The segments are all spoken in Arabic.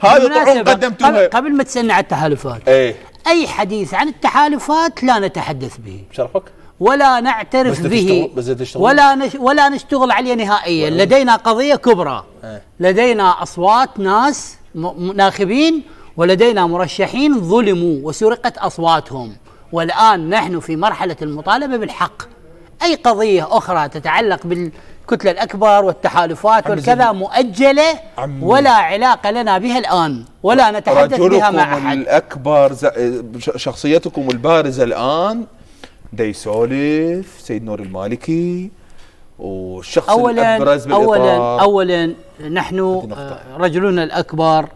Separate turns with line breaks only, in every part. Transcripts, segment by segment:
هذا طعم قدمتوها قبل ما تسالني على التحالفات ايه؟ اي حديث عن التحالفات لا نتحدث به بشرفك ولا نعترف به ولا نش ولا نشتغل عليه نهائيا لدينا قضيه كبرى إيه. لدينا اصوات ناس ناخبين ولدينا مرشحين ظلموا وسرقت اصواتهم والان نحن في مرحله المطالبه بالحق أي قضية أخرى تتعلق بالكتلة الأكبر والتحالفات والكذا مؤجلة ولا علاقة لنا بها الآن ولا نتحدث بها مع أحد الأكبر شخصيتكم البارزة الآن ديسولف سيد نور المالكي والشخص أولاً الأبرز بالإطار أولا أولا نحن آه، رجلنا الأكبر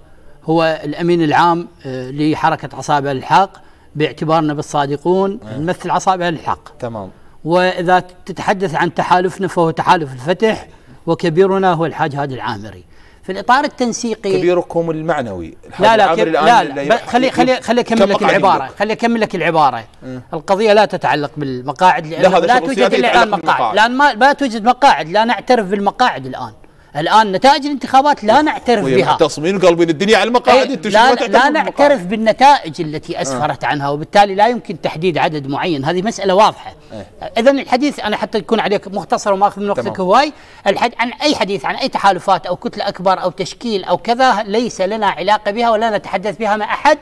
هو الأمين العام آه، لحركة عصابة الحق باعتبارنا بالصادقون آه. نمثل عصابة الحق تمام وإذا تتحدث عن تحالفنا فهو تحالف الفتح وكبيرنا هو الحاج هادي العامري في الإطار التنسيقي كبيركم المعنوي لا لا كب... لا, لا خلي خلي خلي أكمل لك العبارة خلي أكمل لك العبارة م. القضية لا تتعلق بالمقاعد لأن لا, لا توجد إلا الآن مقاعد الآن ما... ما توجد مقاعد لا نعترف بالمقاعد الآن الان نتائج الانتخابات لا نعترف بها تصميم قلبين الدنيا على المقاعد إيه، انتم لا, لا, لا نعترف بالنتائج التي اسفرت آه. عنها وبالتالي لا يمكن تحديد عدد معين هذه مساله واضحه إيه. اذا الحديث انا حتى يكون عليك مختصر وما اخذ من وقتك هواي الحد عن اي حديث عن اي تحالفات او كتله اكبر او تشكيل او كذا ليس لنا علاقه بها ولا نتحدث بها مع احد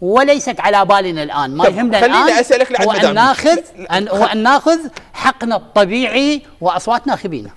وليست على بالنا الان ما يهمنا الان خليني اسالك لعد وان ناخذ أن وان ناخذ حقنا الطبيعي واصوات ناخبينا